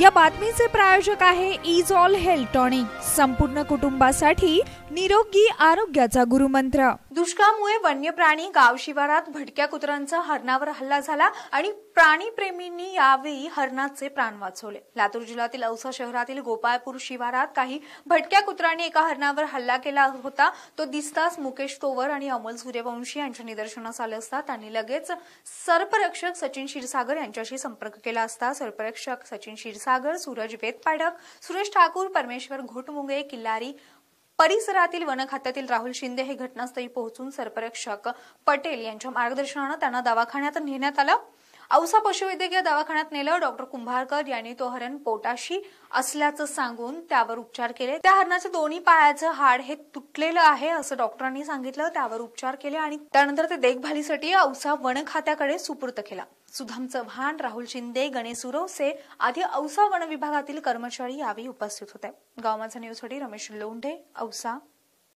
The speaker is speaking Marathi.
या बातमीचे प्रायोजक आहे इज ऑल हेल्थ टॉनिक संपूर्ण कुटुंबासाठी निरोगी आरोग्याचा गुरुमंत्र दुष्काळामुळे वन्य प्राणी गाव शिवारात भटक्या कुत्र्यांचा हरणावर हल्ला झाला आणि प्राणीप्रेमींनी यावेळी हरणाचे प्राण वाचवले लातूर जिल्ह्यातील औसा शहरातील गोपाळपूर शिवारात काही भटक्या कुत्र्यांनी एका हरणावर हल्ला केला होता तो दिसताच मुकेश तोवर आणि अमोल सूर्यवंशी यांच्या निदर्शनास आले असता त्यांनी लगेच सर्परक्षक सचिन क्षीरसागर यांच्याशी संपर्क केला असता सर्परक्षक सचिन क्षीरसागर सागर सूरज वेदपाडक सुरेश ठाकूर परमेश्वर घोटमुंगे किल्लारी परिसरातील वन खात्यातील राहुल शिंदे हे घटनास्थळी पोहोचून सरपरक्षक पटेल यांच्या मार्गदर्शनानं त्यांना दवाखान्यात नेण्यात आलं औसा पशुवैद्यकीय दवाखान्यात नेलं डॉक्टर कुंभारकर यांनी तो हरण पोटाशी असल्याचं सांगून त्यावर उपचार केले त्या हरणाच्या दोन्ही पायाचं हाड हे तुटलेलं आहे असं डॉक्टरांनी सांगितलं त्यावर उपचार केले आणि त्यानंतर ते देखभालीसाठी औसा वन खात्याकडे सुपूर्त केला सुधाम चव्हाण राहुल शिंदे गणेश उरवसे आदी औसा वन विभागातील कर्मचारी यावेळी उपस्थित होते गावमाझा साठी रमेश लोंढे औसा